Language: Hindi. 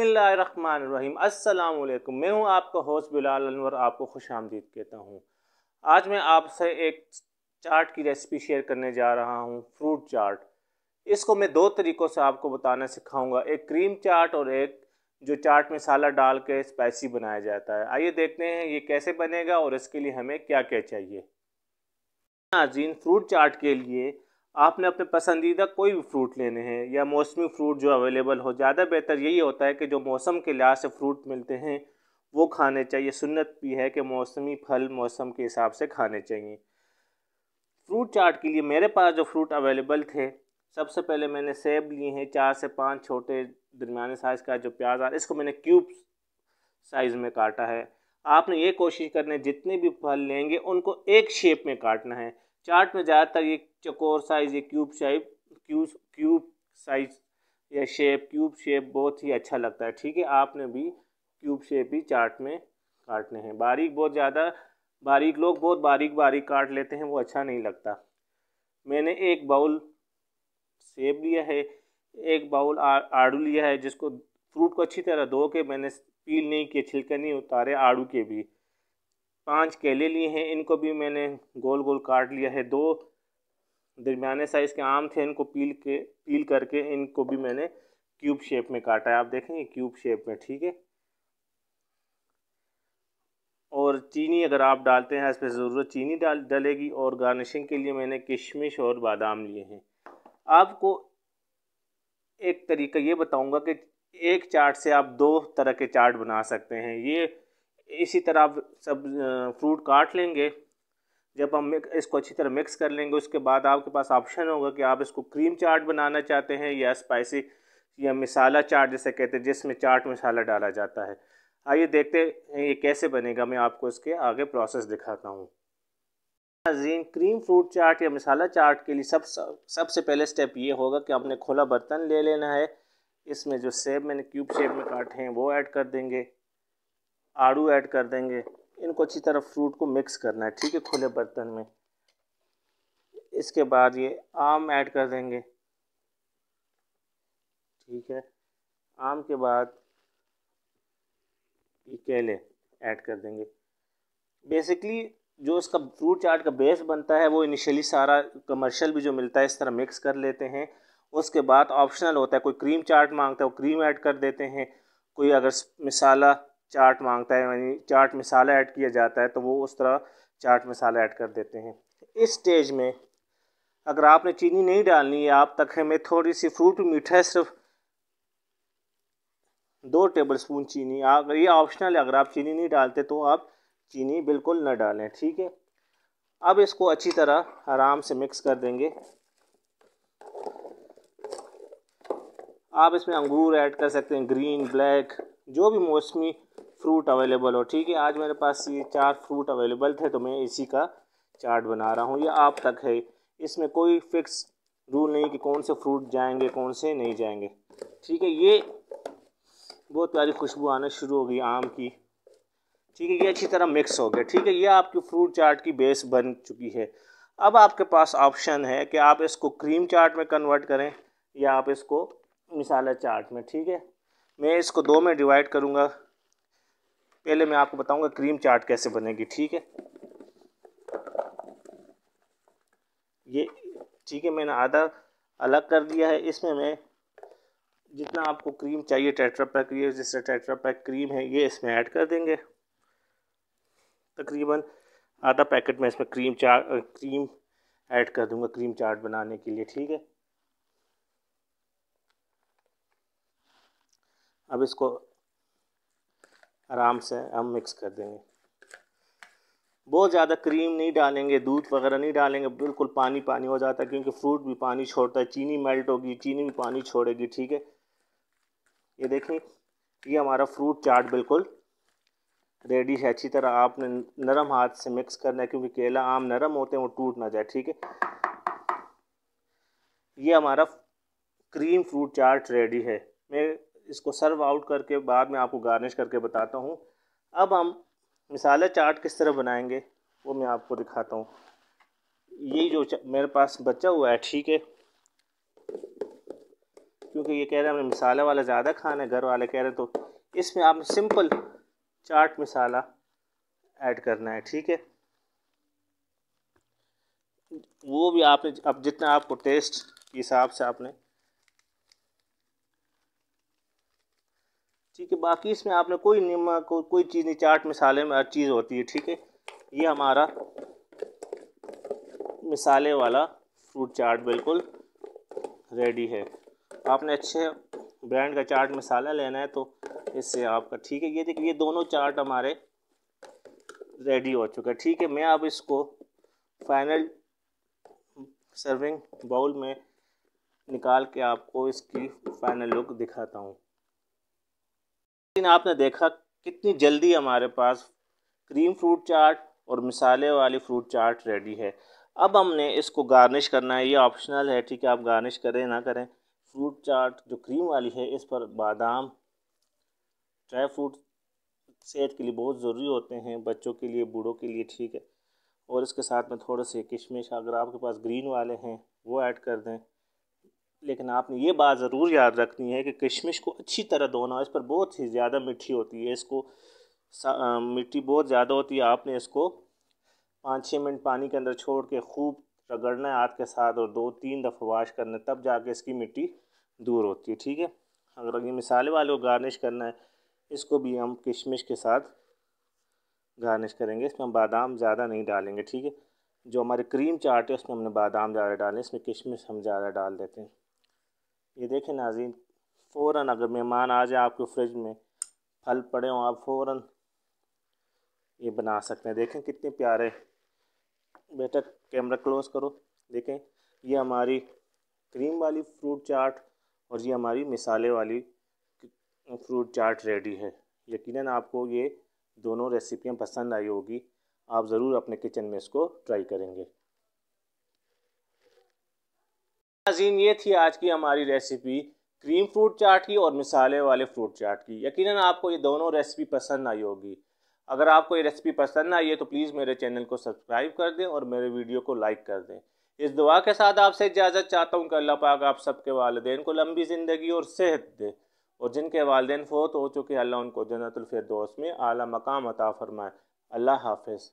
बसमीम अल्लाम मैं हूं आपका होस्ट बिलाल अनवर आपको खुश आमदीद कहता हूं आज मैं आपसे एक चाट की रेसिपी शेयर करने जा रहा हूं फ्रूट चाट इसको मैं दो तरीक़ों से आपको बताना सिखाऊंगा एक क्रीम चाट और एक जो चाट मसाला डाल के स्पाइसी बनाया जाता है आइए देखते हैं ये कैसे बनेगा और इसके लिए हमें क्या क्या चाहिए नाजीन फ्रूट चाट के लिए आपने अपने पसंदीदा कोई भी फ्रूट लेने हैं या मौसमी फ्रूट जो अवेलेबल हो ज़्यादा बेहतर यही होता है कि जो मौसम के लिहाज से फ्रूट मिलते हैं वो खाने चाहिए सुन्नत भी है कि मौसमी फल मौसम के हिसाब से खाने चाहिए फ्रूट चाट के लिए मेरे पास जो फ्रूट अवेलेबल थे सबसे पहले मैंने सेब लिए हैं चार से पाँच छोटे दरमियाने साइज़ का जो प्याज आ इसको मैंने क्यूब साइज़ में काटा है आपने ये कोशिश करना है जितने भी फल लेंगे उनको एक शेप में काटना है चार्ट में ज़्यादातर ये चकोर साइज ये क्यूब शाइप क्यू क्यूब साइज या शेप क्यूब शेप बहुत ही अच्छा लगता है ठीक है आपने भी क्यूब शेप ही चार्ट में काटने हैं बारीक बहुत ज़्यादा बारीक लोग बहुत बारीक बारीक काट लेते हैं वो अच्छा नहीं लगता मैंने एक बाउल सेब लिया है एक बाउल आड़ू लिया है जिसको फ्रूट को अच्छी तरह धो के मैंने पील नहीं किए छिलके नहीं उतारे आड़ू के भी पांच केले लिए हैं इनको भी मैंने गोल गोल काट लिया है दो दरमियाने साइज़ के आम थे इनको पील के पील करके इनको भी मैंने क्यूब शेप में काटा है आप देखेंगे क्यूब शेप में ठीक है और चीनी अगर आप डालते हैं इस पर ज़रूरत चीनी डाल डलेगी और गार्निशिंग के लिए मैंने किशमिश और बादाम लिए हैं आपको एक तरीका ये बताऊंगा कि एक चाट से आप दो तरह के चाट बना सकते हैं ये इसी तरह आप सब फ्रूट काट लेंगे जब हम इसको अच्छी तरह मिक्स कर लेंगे उसके बाद आपके पास ऑप्शन होगा कि आप इसको क्रीम चाट बनाना चाहते हैं या स्पाइसी या मिसाला चाट जैसे कहते हैं जिसमें चाट मसाला डाला जाता है आइए देखते हैं ये कैसे बनेगा मैं आपको इसके आगे प्रोसेस दिखाता हूँ नाजीन क्रीम फ्रूट चाट या मसाला चाट के लिए सब सबसे पहले स्टेप ये होगा कि आपने खुला बर्तन ले लेना है इसमें जो सेब मैंने क्यूब शेप में काटे हैं वो ऐड कर देंगे आड़ू ऐड कर देंगे इनको अच्छी तरह फ्रूट को मिक्स करना है ठीक है खुले बर्तन में इसके बाद ये आम ऐड कर देंगे ठीक है आम के बाद ये केले ऐड कर देंगे बेसिकली जो इसका फ्रूट चाट का बेस बनता है वो इनिशियली सारा कमर्शियल भी जो मिलता है इस तरह मिक्स कर लेते हैं उसके बाद ऑप्शनल होता है कोई क्रीम चाट मांगता है वो क्रीम ऐड कर देते हैं कोई अगर मिसाला चाट मांगता है यानी चाट मसाला ऐड किया जाता है तो वो उस तरह चाट मसाला ऐड कर देते हैं इस स्टेज में अगर आपने चीनी नहीं डालनी है आप तखे में थोड़ी सी फ्रूट मीठा सिर्फ दो टेबल स्पून चीनी अगर ये ऑप्शनल है अगर आप चीनी नहीं डालते तो आप चीनी बिल्कुल ना डालें ठीक है अब इसको अच्छी तरह आराम से मिक्स कर देंगे आप इसमें अंगूर ऐड कर सकते हैं ग्रीन ब्लैक जो भी मौसमी फ्रूट अवेलेबल हो ठीक है आज मेरे पास ये चार फ्रूट अवेलेबल थे तो मैं इसी का चार्ट बना रहा हूँ ये आप तक है इसमें कोई फिक्स रूल नहीं कि कौन से फ्रूट जाएंगे कौन से नहीं जाएंगे ठीक है ये बहुत प्यारी खुशबू आना शुरू हो गई आम की ठीक है ये अच्छी तरह मिक्स हो गया ठीक है ये आपकी फ्रूट चाट की बेस बन चुकी है अब आपके पास ऑप्शन है कि आप इसको क्रीम चाट में कन्वर्ट करें या आप इसको मिसाला चाट में ठीक है मैं इसको दो में डिवाइड करूँगा पहले मैं आपको बताऊंगा क्रीम चाट कैसे बनेगी ठीक है ये ठीक है मैंने आधा अलग कर दिया है इसमें मैं जितना आपको क्रीम चाहिए टेट्रा पैक ये जिस टेट्रा पैक क्रीम है ये इसमें ऐड कर देंगे तकरीबन आधा पैकेट में इसमें क्रीम चाट क्रीम ऐड कर दूंगा क्रीम चाट बनाने के लिए ठीक है अब इसको आराम से हम मिक्स कर देंगे बहुत ज़्यादा क्रीम नहीं डालेंगे दूध वगैरह नहीं डालेंगे बिल्कुल पानी पानी हो जाता है क्योंकि फ्रूट भी पानी छोड़ता है चीनी मेल्ट होगी चीनी भी पानी छोड़ेगी ठीक है ये देखें ये हमारा फ्रूट चाट बिल्कुल रेडी है अच्छी तरह आपने नरम हाथ से मिक्स करना है क्योंकि केला आम नरम होते हैं वो टूट ना जाए ठीक है ये हमारा क्रीम फ्रूट चाट रेडी है इसको सर्व आउट करके बाद में आपको गार्निश करके बताता हूँ अब हम मिसाले चाट किस तरह बनाएंगे वो मैं आपको दिखाता हूँ ये जो मेरे पास बचा हुआ है ठीक है क्योंकि ये कह रहे हैं हमें मिसाले वाला ज़्यादा खाना है घर वाले कह रहे हैं तो इसमें आप सिंपल चाट मिसाला ऐड करना है ठीक है वो भी आपने अब जितना आपको टेस्ट के हिसाब से आपने ठीक है बाकी इसमें आपने कोई नमक को, कोई चीज़ नहीं चाट मिसाले में हर चीज़ होती है ठीक है ये हमारा मिसाले वाला फ्रूट चाट बिल्कुल रेडी है आपने अच्छे ब्रांड का चाट मसाला लेना है तो इससे आपका ठीक है ये देखिए ये दोनों चाट हमारे रेडी हो चुका है ठीक है मैं अब इसको फाइनल सर्विंग बाउल में निकाल के आपको इसकी फाइनल लुक दिखाता हूँ लेकिन आपने देखा कितनी जल्दी हमारे पास क्रीम फ्रूट चाट और मिसाले वाली फ्रूट चाट रेडी है अब हमने इसको गार्निश करना है ये ऑप्शनल है ठीक है आप गार्निश करें ना करें फ्रूट चाट जो क्रीम वाली है इस पर बादाम ड्राई फ्रूट सेहत के लिए बहुत ज़रूरी होते हैं बच्चों के लिए बूढ़ों के लिए ठीक है और इसके साथ में थोड़े से किशमिश अगर आपके पास ग्रीन वाले हैं वो ऐड कर दें लेकिन आपने ये बात ज़रूर याद रखनी है कि किशमिश को अच्छी तरह धोना इस पर बहुत ही ज़्यादा मिट्टी होती है इसको मिट्टी बहुत ज़्यादा होती है आपने इसको पाँच छः मिनट पानी के अंदर छोड़ के खूब रगड़ना है हाथ के साथ और दो तीन दफ़ा वाश करना है तब जाके इसकी मिट्टी दूर होती है ठीक है अगर ये मिसाले वाले को गार्निश करना है इसको भी हम किशमिश के साथ गार्निश करेंगे इसमें हम बादाम ज़्यादा नहीं डालेंगे ठीक है जो हमारे क्रीम चाट है उसमें हमने बादाम ज़्यादा डाले इसमें किशमिश हम ज़्यादा डाल देते हैं ये देखें नाजीन फ़ौर अगर मेहमान आ जाए आपके फ्रिज में फल पड़े हों आप फ़ौर ये बना सकते हैं देखें कितने प्यारे बेटा कैमरा क्लोज़ करो देखें ये हमारी क्रीम वाली फ्रूट चाट और ये हमारी मिसाले वाली फ्रूट चाट रेडी है यकीनन आपको ये दोनों रेसिपियाँ पसंद आई होगी आप ज़रूर अपने किचन में इसको ट्राई करेंगे नाजीन ये थी आज की हमारी रेसिपी क्रीम फ्रूट चाट की और मिसाले वाले फ्रूट चाट की यकीनन आपको ये दोनों रेसिपी पसंद आई होगी अगर आपको ये रेसिपी पसंद आई है तो प्लीज़ मेरे चैनल को सब्सक्राइब कर दें और मेरे वीडियो को लाइक कर दें इस दुआ के साथ आपसे इजाज़त चाहता हूँ कि अल्लाह पाक आप सबके वालदेन को लंबी ज़िंदगी और सेहत दे और जिनके वालदेन फोत हो चुके अल्लाह उनको जन्नतफरदोस में आला मकाम अता फ़रमाए अल्लाह हाफिज़